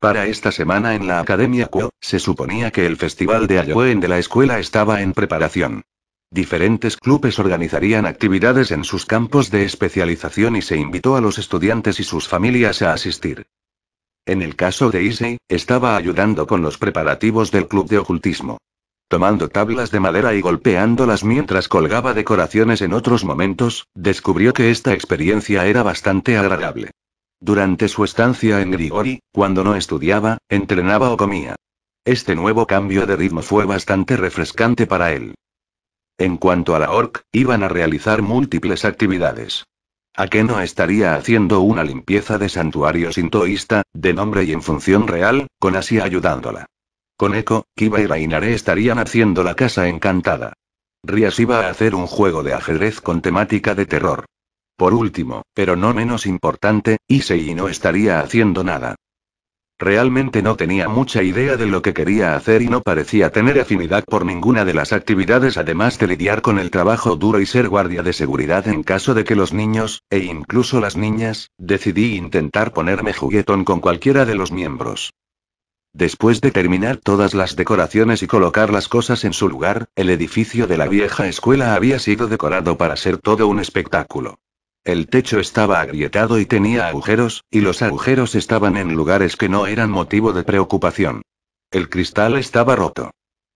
Para esta semana en la Academia Kuo, se suponía que el Festival de Ayoen de la escuela estaba en preparación. Diferentes clubes organizarían actividades en sus campos de especialización y se invitó a los estudiantes y sus familias a asistir. En el caso de Issei, estaba ayudando con los preparativos del club de ocultismo. Tomando tablas de madera y golpeándolas mientras colgaba decoraciones en otros momentos, descubrió que esta experiencia era bastante agradable. Durante su estancia en Grigori, cuando no estudiaba, entrenaba o comía. Este nuevo cambio de ritmo fue bastante refrescante para él. En cuanto a la ORC, iban a realizar múltiples actividades. Akeno estaría haciendo una limpieza de santuario sintoísta, de nombre y en función real, con Asia ayudándola. Con Eko, Kiba y Rainare estarían haciendo la casa encantada. Rías iba a hacer un juego de ajedrez con temática de terror. Por último, pero no menos importante, y no estaría haciendo nada. Realmente no tenía mucha idea de lo que quería hacer y no parecía tener afinidad por ninguna de las actividades además de lidiar con el trabajo duro y ser guardia de seguridad en caso de que los niños, e incluso las niñas, decidí intentar ponerme juguetón con cualquiera de los miembros. Después de terminar todas las decoraciones y colocar las cosas en su lugar, el edificio de la vieja escuela había sido decorado para ser todo un espectáculo. El techo estaba agrietado y tenía agujeros, y los agujeros estaban en lugares que no eran motivo de preocupación. El cristal estaba roto.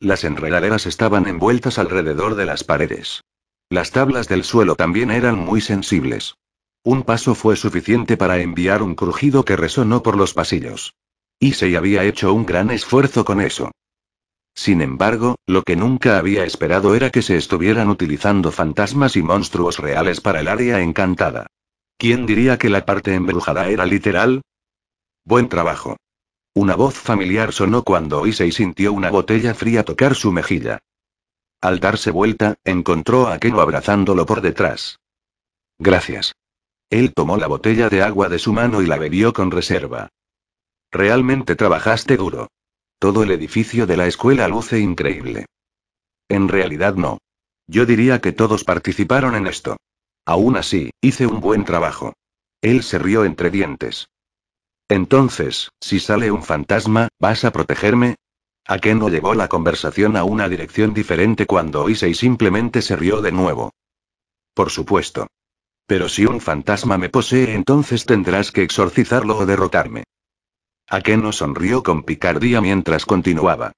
Las enredaderas estaban envueltas alrededor de las paredes. Las tablas del suelo también eran muy sensibles. Un paso fue suficiente para enviar un crujido que resonó por los pasillos. y se había hecho un gran esfuerzo con eso. Sin embargo, lo que nunca había esperado era que se estuvieran utilizando fantasmas y monstruos reales para el área encantada. ¿Quién diría que la parte embrujada era literal? Buen trabajo. Una voz familiar sonó cuando y sintió una botella fría tocar su mejilla. Al darse vuelta, encontró a Keno abrazándolo por detrás. Gracias. Él tomó la botella de agua de su mano y la bebió con reserva. Realmente trabajaste duro. Todo el edificio de la escuela luce increíble. En realidad no. Yo diría que todos participaron en esto. Aún así, hice un buen trabajo. Él se rió entre dientes. Entonces, si sale un fantasma, ¿vas a protegerme? ¿A qué no llevó la conversación a una dirección diferente cuando y simplemente se rió de nuevo? Por supuesto. Pero si un fantasma me posee, entonces tendrás que exorcizarlo o derrotarme. Akeno sonrió con picardía mientras continuaba.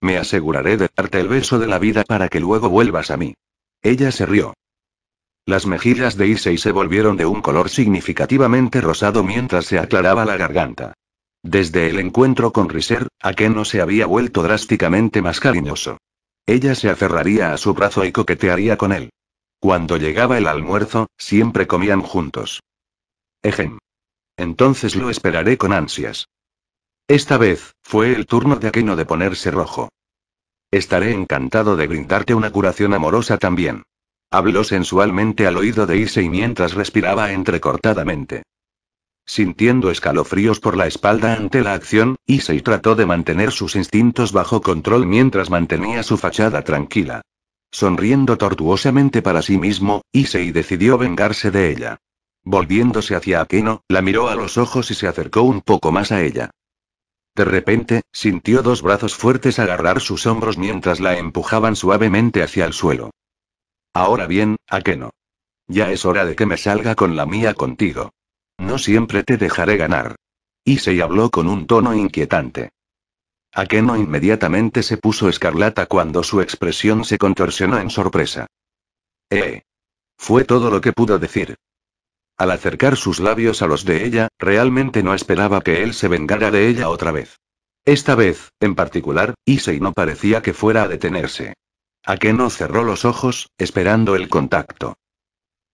Me aseguraré de darte el beso de la vida para que luego vuelvas a mí. Ella se rió. Las mejillas de Issei se volvieron de un color significativamente rosado mientras se aclaraba la garganta. Desde el encuentro con Riser, Akeno se había vuelto drásticamente más cariñoso. Ella se aferraría a su brazo y coquetearía con él. Cuando llegaba el almuerzo, siempre comían juntos. Ejem. Entonces lo esperaré con ansias. Esta vez, fue el turno de Aquino de ponerse rojo. Estaré encantado de brindarte una curación amorosa también. Habló sensualmente al oído de Issei mientras respiraba entrecortadamente. Sintiendo escalofríos por la espalda ante la acción, Issei trató de mantener sus instintos bajo control mientras mantenía su fachada tranquila. Sonriendo tortuosamente para sí mismo, Issei decidió vengarse de ella. Volviéndose hacia Akeno, la miró a los ojos y se acercó un poco más a ella. De repente, sintió dos brazos fuertes agarrar sus hombros mientras la empujaban suavemente hacia el suelo. Ahora bien, Akeno. Ya es hora de que me salga con la mía contigo. No siempre te dejaré ganar. Y se habló con un tono inquietante. Akeno inmediatamente se puso escarlata cuando su expresión se contorsionó en sorpresa. Eh. Fue todo lo que pudo decir. Al acercar sus labios a los de ella, realmente no esperaba que él se vengara de ella otra vez. Esta vez, en particular, Issei no parecía que fuera a detenerse. Akeno cerró los ojos, esperando el contacto.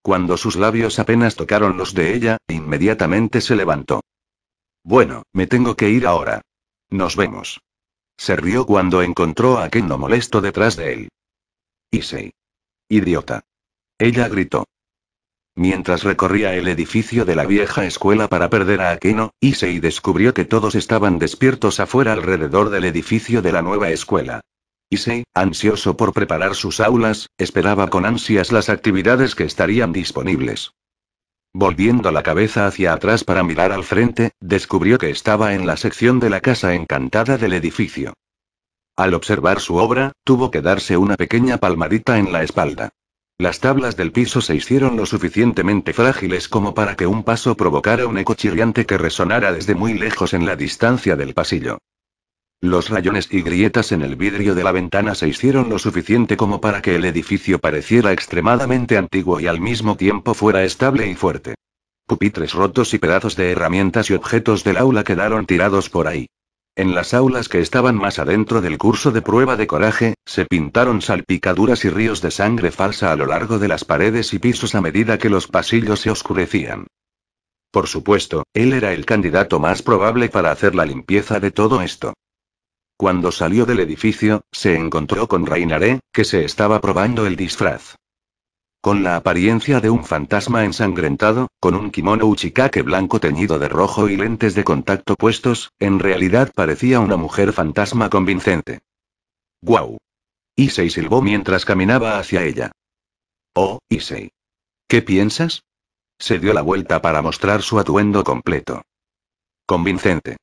Cuando sus labios apenas tocaron los de ella, inmediatamente se levantó. Bueno, me tengo que ir ahora. Nos vemos. Se rió cuando encontró a Akeno molesto detrás de él. Issei. Idiota. Ella gritó mientras recorría el edificio de la vieja escuela para perder a Aquino, Issei descubrió que todos estaban despiertos afuera alrededor del edificio de la nueva escuela. Issei, ansioso por preparar sus aulas, esperaba con ansias las actividades que estarían disponibles. Volviendo la cabeza hacia atrás para mirar al frente, descubrió que estaba en la sección de la casa encantada del edificio. Al observar su obra, tuvo que darse una pequeña palmadita en la espalda. Las tablas del piso se hicieron lo suficientemente frágiles como para que un paso provocara un eco chirriante que resonara desde muy lejos en la distancia del pasillo. Los rayones y grietas en el vidrio de la ventana se hicieron lo suficiente como para que el edificio pareciera extremadamente antiguo y al mismo tiempo fuera estable y fuerte. Pupitres rotos y pedazos de herramientas y objetos del aula quedaron tirados por ahí. En las aulas que estaban más adentro del curso de prueba de coraje, se pintaron salpicaduras y ríos de sangre falsa a lo largo de las paredes y pisos a medida que los pasillos se oscurecían. Por supuesto, él era el candidato más probable para hacer la limpieza de todo esto. Cuando salió del edificio, se encontró con Reinaré, que se estaba probando el disfraz. Con la apariencia de un fantasma ensangrentado, con un kimono uchikake blanco teñido de rojo y lentes de contacto puestos, en realidad parecía una mujer fantasma convincente. ¡Guau! Issei silbó mientras caminaba hacia ella. Oh, Issei. ¿Qué piensas? Se dio la vuelta para mostrar su atuendo completo. Convincente.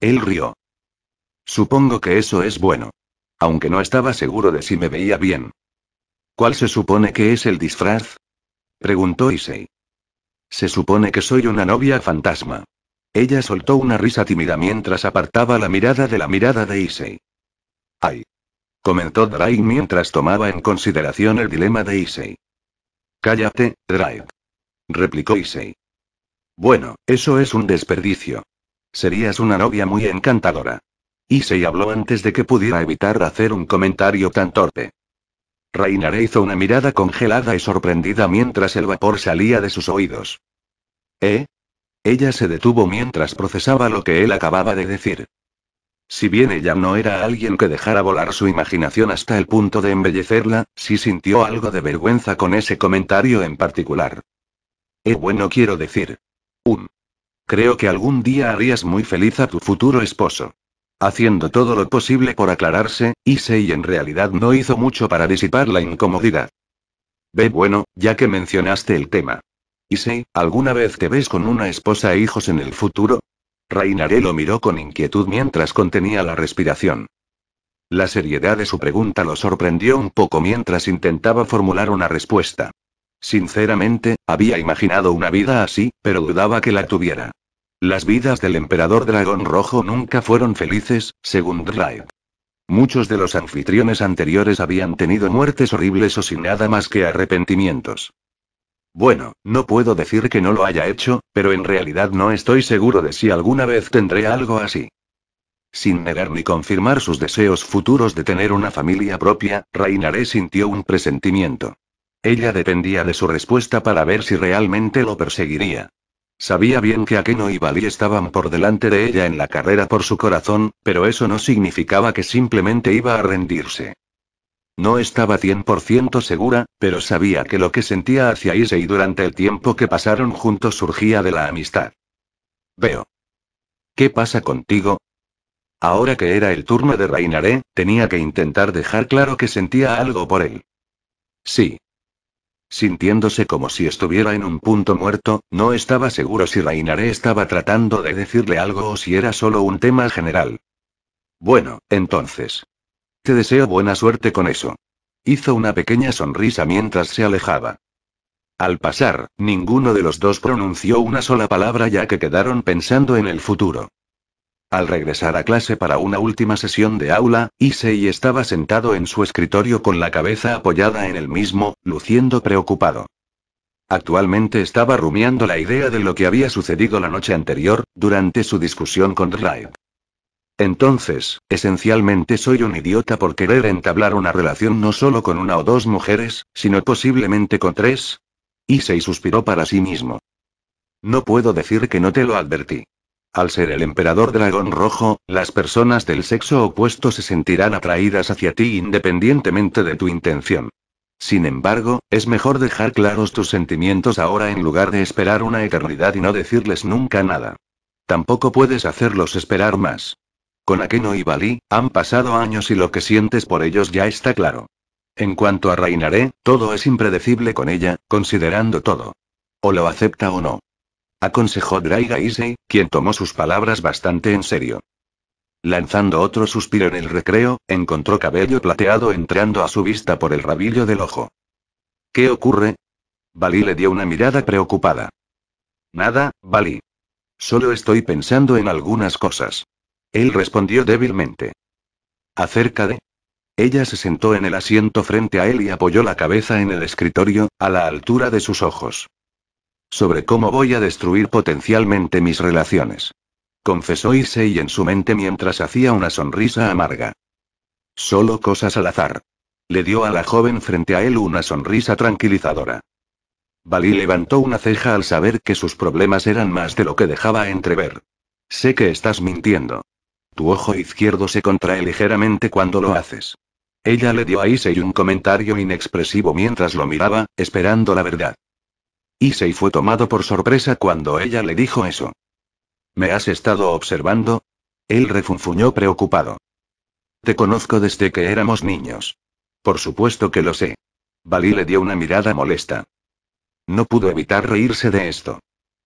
Él rió. Supongo que eso es bueno. Aunque no estaba seguro de si me veía bien. ¿Cuál se supone que es el disfraz? Preguntó Issei. Se supone que soy una novia fantasma. Ella soltó una risa tímida mientras apartaba la mirada de la mirada de Issei. ¡Ay! comentó Drake mientras tomaba en consideración el dilema de Issei. Cállate, Drake! replicó Issei. Bueno, eso es un desperdicio. Serías una novia muy encantadora. Issei habló antes de que pudiera evitar hacer un comentario tan torpe. Reinaré hizo una mirada congelada y sorprendida mientras el vapor salía de sus oídos. ¿Eh? Ella se detuvo mientras procesaba lo que él acababa de decir. Si bien ella no era alguien que dejara volar su imaginación hasta el punto de embellecerla, sí sintió algo de vergüenza con ese comentario en particular. Eh, bueno, quiero decir. Un. Creo que algún día harías muy feliz a tu futuro esposo. Haciendo todo lo posible por aclararse, Issei en realidad no hizo mucho para disipar la incomodidad. Ve bueno, ya que mencionaste el tema. Issei, ¿alguna vez te ves con una esposa e hijos en el futuro? Reinaré lo miró con inquietud mientras contenía la respiración. La seriedad de su pregunta lo sorprendió un poco mientras intentaba formular una respuesta. Sinceramente, había imaginado una vida así, pero dudaba que la tuviera. Las vidas del emperador dragón rojo nunca fueron felices, según Drive. Muchos de los anfitriones anteriores habían tenido muertes horribles o sin nada más que arrepentimientos. Bueno, no puedo decir que no lo haya hecho, pero en realidad no estoy seguro de si alguna vez tendré algo así. Sin negar ni confirmar sus deseos futuros de tener una familia propia, Reinaré sintió un presentimiento. Ella dependía de su respuesta para ver si realmente lo perseguiría. Sabía bien que Akeno y Bali estaban por delante de ella en la carrera por su corazón, pero eso no significaba que simplemente iba a rendirse. No estaba 100% segura, pero sabía que lo que sentía hacia Issei durante el tiempo que pasaron juntos surgía de la amistad. Veo. ¿Qué pasa contigo? Ahora que era el turno de Reinaré, tenía que intentar dejar claro que sentía algo por él. Sí. Sintiéndose como si estuviera en un punto muerto, no estaba seguro si Reinaré estaba tratando de decirle algo o si era solo un tema general. Bueno, entonces. Te deseo buena suerte con eso. Hizo una pequeña sonrisa mientras se alejaba. Al pasar, ninguno de los dos pronunció una sola palabra ya que quedaron pensando en el futuro. Al regresar a clase para una última sesión de aula, Issei estaba sentado en su escritorio con la cabeza apoyada en el mismo, luciendo preocupado. Actualmente estaba rumiando la idea de lo que había sucedido la noche anterior, durante su discusión con Ryan Entonces, esencialmente soy un idiota por querer entablar una relación no solo con una o dos mujeres, sino posiblemente con tres. Issei suspiró para sí mismo. No puedo decir que no te lo advertí. Al ser el emperador dragón rojo, las personas del sexo opuesto se sentirán atraídas hacia ti independientemente de tu intención. Sin embargo, es mejor dejar claros tus sentimientos ahora en lugar de esperar una eternidad y no decirles nunca nada. Tampoco puedes hacerlos esperar más. Con Akeno y Bali, han pasado años y lo que sientes por ellos ya está claro. En cuanto a Reinaré, todo es impredecible con ella, considerando todo. O lo acepta o no aconsejó Draiga Issei, quien tomó sus palabras bastante en serio. Lanzando otro suspiro en el recreo, encontró cabello plateado entrando a su vista por el rabillo del ojo. ¿Qué ocurre? Bali le dio una mirada preocupada. Nada, Bali. Solo estoy pensando en algunas cosas. Él respondió débilmente. Acerca de... Ella se sentó en el asiento frente a él y apoyó la cabeza en el escritorio, a la altura de sus ojos. Sobre cómo voy a destruir potencialmente mis relaciones. Confesó Issei en su mente mientras hacía una sonrisa amarga. Solo cosas al azar. Le dio a la joven frente a él una sonrisa tranquilizadora. Bali levantó una ceja al saber que sus problemas eran más de lo que dejaba entrever. Sé que estás mintiendo. Tu ojo izquierdo se contrae ligeramente cuando lo haces. Ella le dio a Issei un comentario inexpresivo mientras lo miraba, esperando la verdad. Issei fue tomado por sorpresa cuando ella le dijo eso. ¿Me has estado observando? Él refunfuñó preocupado. Te conozco desde que éramos niños. Por supuesto que lo sé. Bali le dio una mirada molesta. No pudo evitar reírse de esto.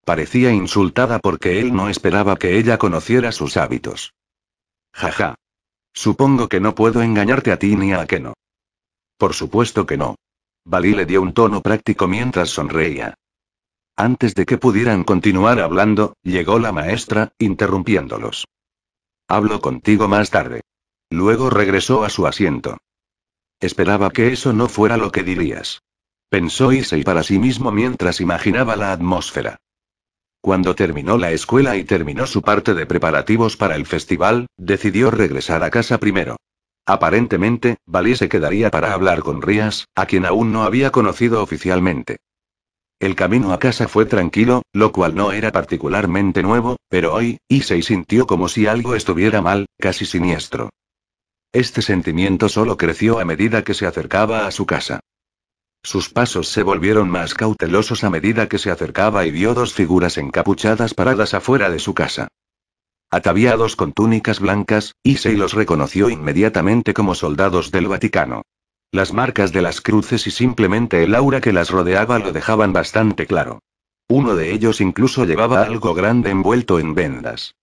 Parecía insultada porque él no esperaba que ella conociera sus hábitos. Jaja. Supongo que no puedo engañarte a ti ni a no. Por supuesto que no. Bali le dio un tono práctico mientras sonreía. Antes de que pudieran continuar hablando, llegó la maestra, interrumpiéndolos. Hablo contigo más tarde. Luego regresó a su asiento. Esperaba que eso no fuera lo que dirías. Pensó Issei para sí mismo mientras imaginaba la atmósfera. Cuando terminó la escuela y terminó su parte de preparativos para el festival, decidió regresar a casa primero. Aparentemente, Bali se quedaría para hablar con Rías, a quien aún no había conocido oficialmente. El camino a casa fue tranquilo, lo cual no era particularmente nuevo, pero hoy, Issei sintió como si algo estuviera mal, casi siniestro. Este sentimiento solo creció a medida que se acercaba a su casa. Sus pasos se volvieron más cautelosos a medida que se acercaba y vio dos figuras encapuchadas paradas afuera de su casa. Ataviados con túnicas blancas, Issei los reconoció inmediatamente como soldados del Vaticano. Las marcas de las cruces y simplemente el aura que las rodeaba lo dejaban bastante claro. Uno de ellos incluso llevaba algo grande envuelto en vendas.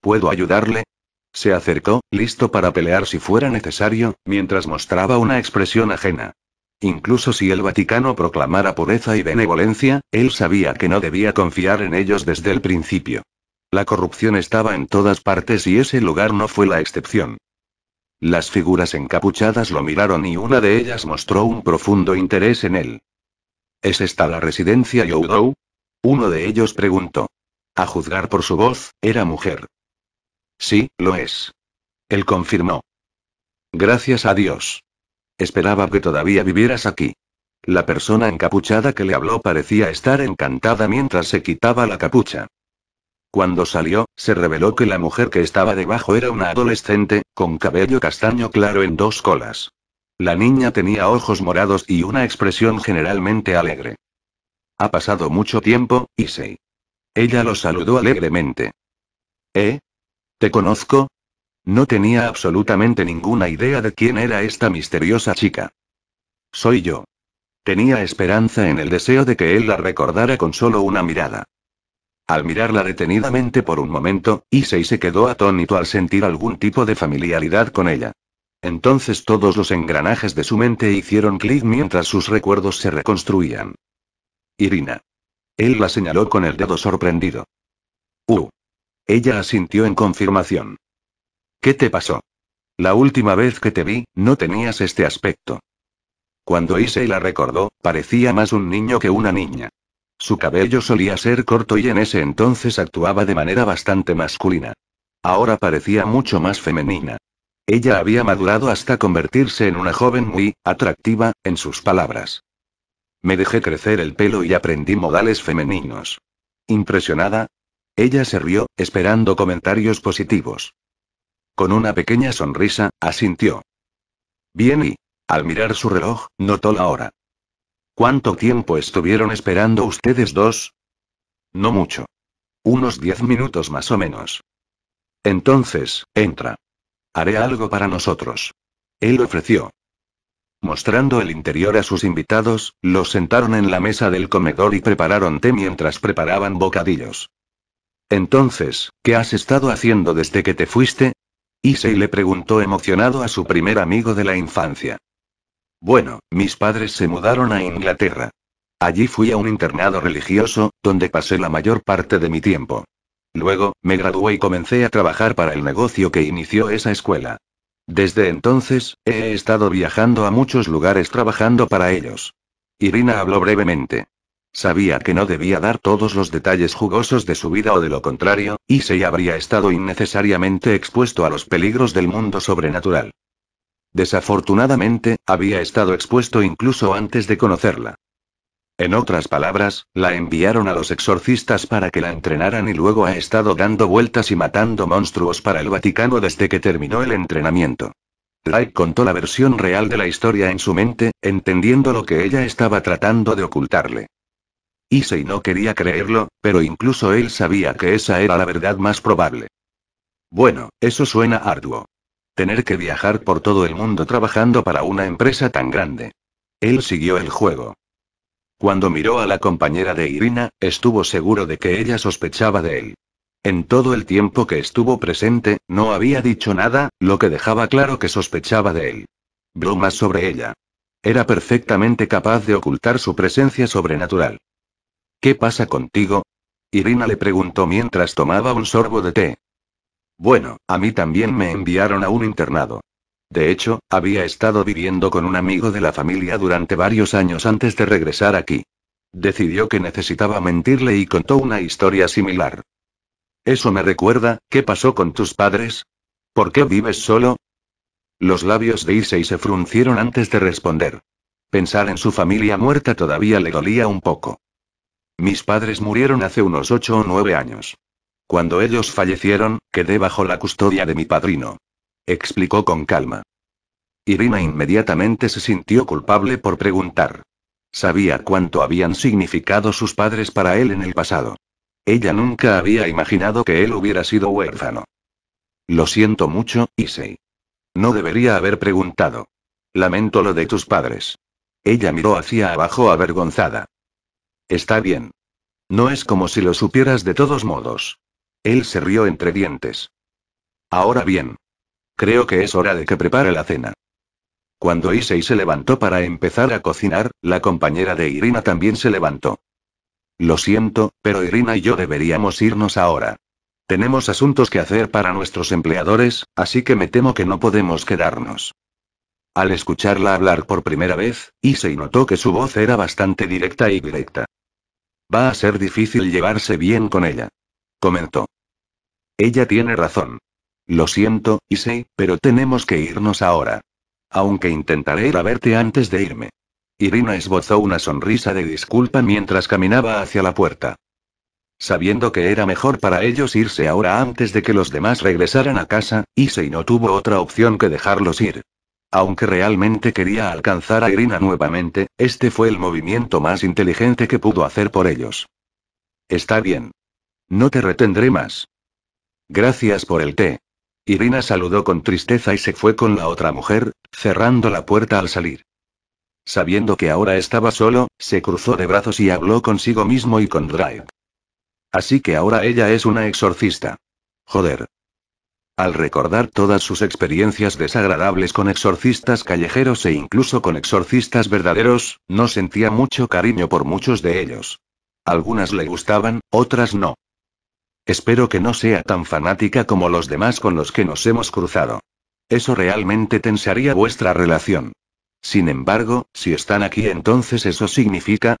¿Puedo ayudarle? Se acercó, listo para pelear si fuera necesario, mientras mostraba una expresión ajena. Incluso si el Vaticano proclamara pureza y benevolencia, él sabía que no debía confiar en ellos desde el principio. La corrupción estaba en todas partes y ese lugar no fue la excepción. Las figuras encapuchadas lo miraron y una de ellas mostró un profundo interés en él. ¿Es esta la residencia Youdou? Uno de ellos preguntó. A juzgar por su voz, era mujer. Sí, lo es. Él confirmó. Gracias a Dios. Esperaba que todavía vivieras aquí. La persona encapuchada que le habló parecía estar encantada mientras se quitaba la capucha. Cuando salió, se reveló que la mujer que estaba debajo era una adolescente, con cabello castaño claro en dos colas. La niña tenía ojos morados y una expresión generalmente alegre. Ha pasado mucho tiempo, Issei. Ella lo saludó alegremente. ¿Eh? ¿Te conozco? No tenía absolutamente ninguna idea de quién era esta misteriosa chica. Soy yo. Tenía esperanza en el deseo de que él la recordara con solo una mirada. Al mirarla detenidamente por un momento, Issei se quedó atónito al sentir algún tipo de familiaridad con ella. Entonces todos los engranajes de su mente hicieron clic mientras sus recuerdos se reconstruían. Irina. Él la señaló con el dedo sorprendido. Uh. Ella asintió en confirmación. ¿Qué te pasó? La última vez que te vi, no tenías este aspecto. Cuando Issei la recordó, parecía más un niño que una niña. Su cabello solía ser corto y en ese entonces actuaba de manera bastante masculina. Ahora parecía mucho más femenina. Ella había madurado hasta convertirse en una joven muy atractiva, en sus palabras. Me dejé crecer el pelo y aprendí modales femeninos. Impresionada. Ella se rió, esperando comentarios positivos. Con una pequeña sonrisa, asintió. Bien y, al mirar su reloj, notó la hora. ¿Cuánto tiempo estuvieron esperando ustedes dos? No mucho. Unos diez minutos más o menos. Entonces, entra. Haré algo para nosotros. Él ofreció. Mostrando el interior a sus invitados, los sentaron en la mesa del comedor y prepararon té mientras preparaban bocadillos. Entonces, ¿qué has estado haciendo desde que te fuiste? Issei le preguntó emocionado a su primer amigo de la infancia. Bueno, mis padres se mudaron a Inglaterra. Allí fui a un internado religioso, donde pasé la mayor parte de mi tiempo. Luego, me gradué y comencé a trabajar para el negocio que inició esa escuela. Desde entonces, he estado viajando a muchos lugares trabajando para ellos. Irina habló brevemente. Sabía que no debía dar todos los detalles jugosos de su vida o de lo contrario, y se habría estado innecesariamente expuesto a los peligros del mundo sobrenatural. Desafortunadamente, había estado expuesto incluso antes de conocerla. En otras palabras, la enviaron a los exorcistas para que la entrenaran y luego ha estado dando vueltas y matando monstruos para el Vaticano desde que terminó el entrenamiento. Light contó la versión real de la historia en su mente, entendiendo lo que ella estaba tratando de ocultarle. Issei no quería creerlo, pero incluso él sabía que esa era la verdad más probable. Bueno, eso suena arduo. Tener que viajar por todo el mundo trabajando para una empresa tan grande. Él siguió el juego. Cuando miró a la compañera de Irina, estuvo seguro de que ella sospechaba de él. En todo el tiempo que estuvo presente, no había dicho nada, lo que dejaba claro que sospechaba de él. Bromas sobre ella. Era perfectamente capaz de ocultar su presencia sobrenatural. ¿Qué pasa contigo? Irina le preguntó mientras tomaba un sorbo de té. Bueno, a mí también me enviaron a un internado. De hecho, había estado viviendo con un amigo de la familia durante varios años antes de regresar aquí. Decidió que necesitaba mentirle y contó una historia similar. Eso me recuerda, ¿qué pasó con tus padres? ¿Por qué vives solo? Los labios de Issei se fruncieron antes de responder. Pensar en su familia muerta todavía le dolía un poco. Mis padres murieron hace unos ocho o nueve años. Cuando ellos fallecieron, quedé bajo la custodia de mi padrino. Explicó con calma. Irina inmediatamente se sintió culpable por preguntar. Sabía cuánto habían significado sus padres para él en el pasado. Ella nunca había imaginado que él hubiera sido huérfano. Lo siento mucho, Issei. No debería haber preguntado. Lamento lo de tus padres. Ella miró hacia abajo avergonzada. Está bien. No es como si lo supieras de todos modos. Él se rió entre dientes. Ahora bien. Creo que es hora de que prepare la cena. Cuando Issei se levantó para empezar a cocinar, la compañera de Irina también se levantó. Lo siento, pero Irina y yo deberíamos irnos ahora. Tenemos asuntos que hacer para nuestros empleadores, así que me temo que no podemos quedarnos. Al escucharla hablar por primera vez, Issei notó que su voz era bastante directa y directa. Va a ser difícil llevarse bien con ella. Comentó. Ella tiene razón. Lo siento, Issei, pero tenemos que irnos ahora. Aunque intentaré ir a verte antes de irme. Irina esbozó una sonrisa de disculpa mientras caminaba hacia la puerta. Sabiendo que era mejor para ellos irse ahora antes de que los demás regresaran a casa, Issei no tuvo otra opción que dejarlos ir. Aunque realmente quería alcanzar a Irina nuevamente, este fue el movimiento más inteligente que pudo hacer por ellos. Está bien. No te retendré más. Gracias por el té. Irina saludó con tristeza y se fue con la otra mujer, cerrando la puerta al salir. Sabiendo que ahora estaba solo, se cruzó de brazos y habló consigo mismo y con Drake. Así que ahora ella es una exorcista. Joder. Al recordar todas sus experiencias desagradables con exorcistas callejeros e incluso con exorcistas verdaderos, no sentía mucho cariño por muchos de ellos. Algunas le gustaban, otras no. Espero que no sea tan fanática como los demás con los que nos hemos cruzado. Eso realmente tensaría vuestra relación. Sin embargo, si están aquí entonces eso significa,